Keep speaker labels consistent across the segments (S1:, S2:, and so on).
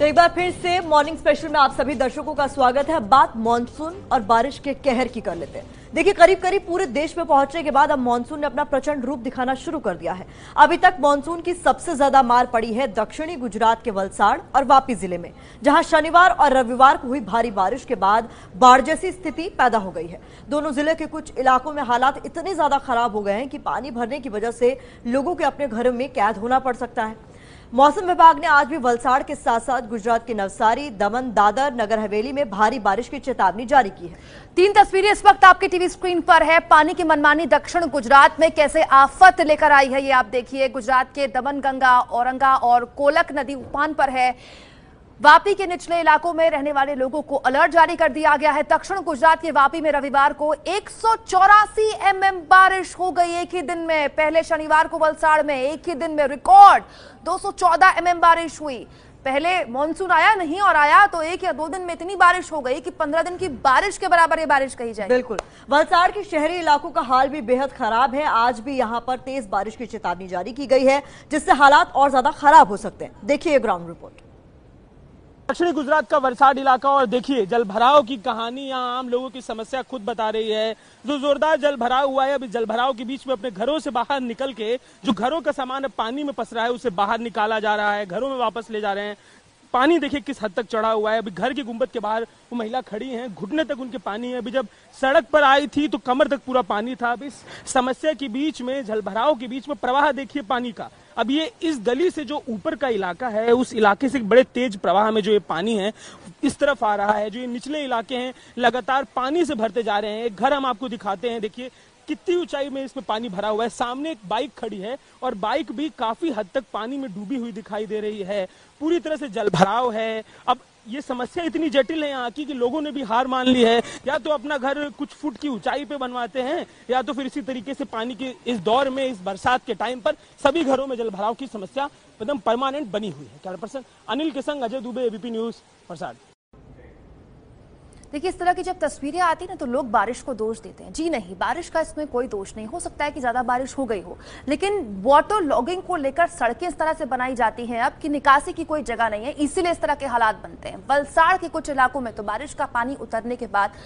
S1: तो एक बार फिर से मॉर्निंग स्पेशल में आप सभी दर्शकों का स्वागत है बात मानसून और बारिश के कहर की कर लेते हैं देखिए करीब करीब पूरे देश में पहुंचने के बाद अब मानसून ने अपना प्रचंड रूप दिखाना शुरू कर दिया है अभी तक मानसून की सबसे ज्यादा मार पड़ी है दक्षिणी गुजरात के वलसाड़ और वापी जिले में जहां शनिवार और रविवार को हुई भारी बारिश के बाद बाढ़ जैसी स्थिति पैदा हो गई है दोनों जिले के कुछ इलाकों में हालात इतने ज्यादा खराब हो गए हैं कि पानी भरने की वजह से लोगों के अपने घरों में कैद होना पड़ सकता है मौसम विभाग ने आज भी वलसाड़ के साथ साथ गुजरात के नवसारी दमन दादर नगर हवेली में
S2: भारी बारिश की चेतावनी जारी की है तीन तस्वीरें इस वक्त आपके टीवी स्क्रीन पर है पानी की मनमानी दक्षिण गुजरात में कैसे आफत लेकर आई है ये आप देखिए गुजरात के दमन गंगा औरंगा और कोलक नदी उफान पर है वापी के निचले इलाकों में रहने वाले लोगों को अलर्ट जारी कर दिया गया है दक्षिण गुजरात के वापी में रविवार को एक सौ mm बारिश हो गई एक ही दिन में पहले शनिवार को वलसाड़ में एक ही दिन में रिकॉर्ड 214 mm बारिश हुई पहले मानसून आया नहीं और आया तो एक या दो दिन में इतनी बारिश हो गई कि पंद्रह दिन की बारिश के बराबर ये बारिश कही जाए बिल्कुल
S1: वलसाड़ के शहरी इलाकों का हाल भी बेहद खराब है आज भी यहाँ पर तेज बारिश की चेतावनी जारी की गई है जिससे हालात और ज्यादा खराब
S3: हो सकते हैं देखिए ग्राउंड रिपोर्ट दक्षिणी गुजरात का वरसाड़ इलाका और देखिए जल भराव की कहानी यहाँ आम लोगों की समस्या खुद बता रही है जो जोरदार जल भराव हुआ है अभी जल भराव के बीच में अपने घरों से बाहर निकल के जो घरों का सामान पानी में पस रहा है उसे बाहर निकाला जा रहा है घरों में वापस ले जा रहे हैं पानी देखिए किस हद तक चढ़ा हुआ है अभी घर की गुंबद के बाहर वो महिला खड़ी हैं घुटने तक उनके पानी है अभी जब सड़क पर आई थी तो कमर तक पूरा पानी था अब इस समस्या के बीच में जल भराव के बीच में प्रवाह देखिए पानी का अब ये इस गली से जो ऊपर का इलाका है उस इलाके से बड़े तेज प्रवाह में जो ये पानी है इस तरफ आ रहा है जो ये निचले इलाके हैं लगातार पानी से भरते जा रहे हैं एक घर हम आपको दिखाते हैं देखिए कितनी ऊंचाई में इसमें पानी भरा हुआ है सामने एक बाइक खड़ी है और बाइक भी काफी हद तक पानी में डूबी हुई दिखाई दे रही है पूरी तरह से जल भराव है अब ये समस्या इतनी जटिल है यहाँ की कि लोगों ने भी हार मान ली है या तो अपना घर कुछ फुट की ऊंचाई पे बनवाते हैं या तो फिर इसी तरीके से पानी के इस दौर में इस बरसात के टाइम पर सभी घरों में जल भराव की समस्या एकदम परमानेंट बनी हुई है कैमरा पर्सन अनिल के संग अजय दुबे एबीपी न्यूज प्रसाद
S2: देखिए इस तरह की जब तस्वीरें आती ना तो लोग बारिश को दोष देते हैं जी नहीं बारिश का इसमें कोई दोष नहीं हो सकता है कि ज़्यादा बारिश हो गई हो लेकिन वाटर लॉगिंग को लेकर सड़कें इस तरह से बनाई जाती हैं अब कि निकासी की कोई जगह नहीं है इसीलिए इस तरह के हालात बनते हैं वलसाड़ के कुछ इलाकों में तो बारिश का पानी उतरने के बाद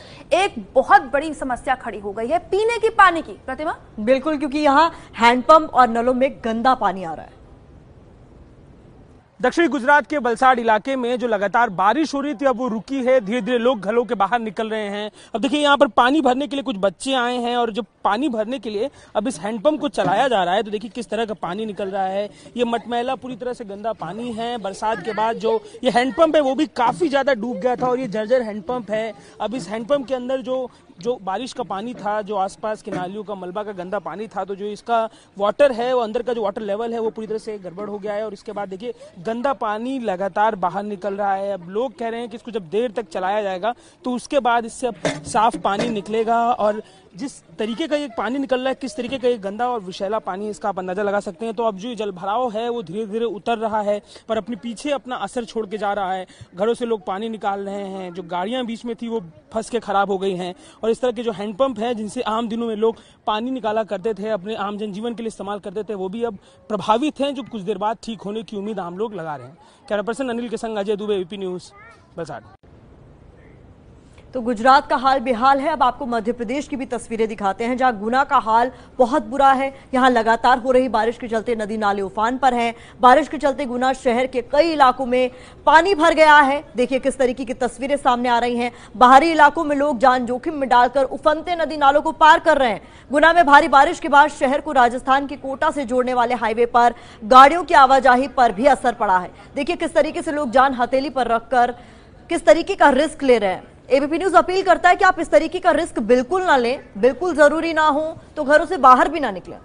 S2: एक बहुत बड़ी समस्या खड़ी हो गई है पीने के पानी की प्रतिमा बिल्कुल क्योंकि यहाँ हैंडपंप और नलों में गंदा
S1: पानी आ रहा है
S3: दक्षिण गुजरात के बलसाड़ इलाके में जो लगातार बारिश हो रही थी अब वो रुकी है धीरे धीरे लोग घरों के बाहर निकल रहे हैं अब देखिए यहाँ पर पानी भरने के लिए कुछ बच्चे आए हैं और जब पानी भरने के लिए अब इस हैंडपंप को चलाया जा रहा है तो देखिए किस तरह का पानी निकल रहा है ये मटमैला पूरी तरह से गंदा पानी है बरसात के बाद जो ये हैंडपंप है वो भी काफी ज्यादा डूब गया था और ये जर्जर हैंडपंप है अब इस हैंडपंप के अंदर जो जो बारिश का पानी था जो आसपास की नालियों का मलबा का गंदा पानी था तो जो इसका वाटर है वो अंदर का जो वाटर लेवल है वो पूरी तरह से गड़बड़ हो गया है और इसके बाद देखिए गंदा पानी लगातार बाहर निकल रहा है अब लोग कह रहे हैं कि इसको जब देर तक चलाया जाएगा तो उसके बाद इससे अब साफ पानी निकलेगा और जिस तरीके का ये पानी निकल रहा है किस तरीके का ये गंदा और विशैला पानी इसका आप अंदाजा लगा सकते हैं तो अब जो ये भराव है वो धीरे धीरे उतर रहा है पर अपने पीछे अपना असर छोड़ के जा रहा है घरों से लोग पानी निकाल रहे हैं जो गाड़ियां बीच में थी वो फंस के खराब हो गई हैं और इस तरह के जो हैंडपंप है जिनसे आम दिनों में लोग पानी निकाला करते थे अपने आम जनजीवन के लिए इस्तेमाल करते थे वो भी अब प्रभावित हैं जो कुछ देर बाद ठीक होने की उम्मीद आम लोग लगा रहे हैं कैमरा पर्सन अनिल के संग अजय दुबे यूपी न्यूज बसाड़
S1: तो गुजरात का हाल बेहाल है अब आपको मध्य प्रदेश की भी तस्वीरें दिखाते हैं जहां गुना का हाल बहुत बुरा है यहां लगातार हो रही बारिश के चलते नदी नाले उफान पर हैं बारिश के चलते गुना शहर के कई इलाकों में पानी भर गया है देखिए किस तरीके की तस्वीरें सामने आ रही हैं बाहरी इलाकों में लोग जान जोखिम में डालकर उफनते नदी नालों को पार कर रहे हैं गुना में भारी बारिश के बाद शहर को राजस्थान के कोटा से जोड़ने वाले हाईवे पर गाड़ियों की आवाजाही पर भी असर पड़ा है देखिए किस तरीके से लोग जान हथेली पर रखकर किस तरीके का रिस्क ले रहे हैं एबीपी न्यूज अपील करता है कि आप इस तरीके का रिस्क बिल्कुल ना लें बिल्कुल जरूरी ना हो तो घरों से बाहर भी ना निकलें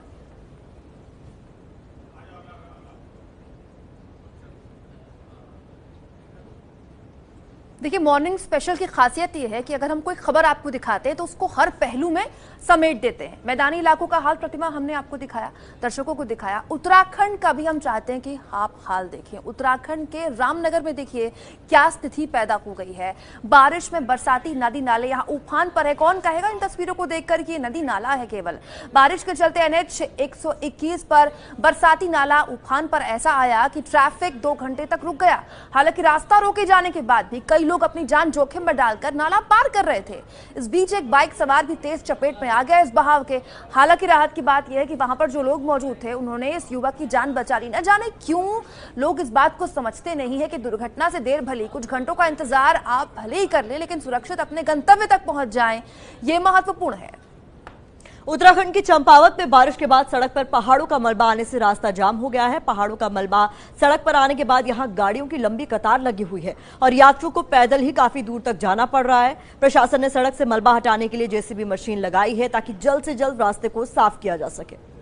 S2: देखिए मॉर्निंग स्पेशल की खासियत यह है कि अगर हम कोई खबर आपको दिखाते हैं तो उसको हर पहलू में समेट देते हैं मैदानी इलाकों का हाल प्रतिमा हमने आपको दिखाया दर्शकों को दिखाया उत्तराखंड का भी हम चाहते हैं कि आप हाल देखें उत्तराखंड के रामनगर में देखिए क्या स्थिति पैदा हो गई है बारिश में बरसाती नदी नाले यहाँ उफान पर है कौन कहेगा इन तस्वीरों को देख कि ये नदी नाला है केवल बारिश के चलते एनएच 121 पर बरसाती नाला उफान पर ऐसा आया कि ट्रैफिक दो घंटे तक रुक गया हालांकि रास्ता रोके जाने के बाद भी कई लोग अपनी जान जोखिम में डालकर नाला पार कर रहे थे इस बीच एक बाइक सवार भी तेज चपेट में आ गया इस बहाव के हालांकि राहत की बात यह है कि वहां पर जो लोग मौजूद थे उन्होंने इस युवक की जान बचा ली न जाने क्यों लोग इस बात को समझते नहीं है कि दुर्घटना से देर भली कुछ घंटों का इंतजार आप भले ही कर ले, लेकिन सुरक्षित अपने गंतव्य तक पहुंच जाए ये महत्वपूर्ण है उत्तराखंड के
S1: चंपावत में बारिश के बाद सड़क पर पहाड़ों का मलबा आने से रास्ता जाम हो गया है पहाड़ों का मलबा सड़क पर आने के बाद यहाँ गाड़ियों की लंबी कतार लगी हुई है और यात्रियों को पैदल ही काफी दूर तक जाना पड़ रहा है प्रशासन ने सड़क से मलबा हटाने के लिए जेसीबी मशीन लगाई है ताकि जल्द से जल्द रास्ते को साफ
S2: किया जा सके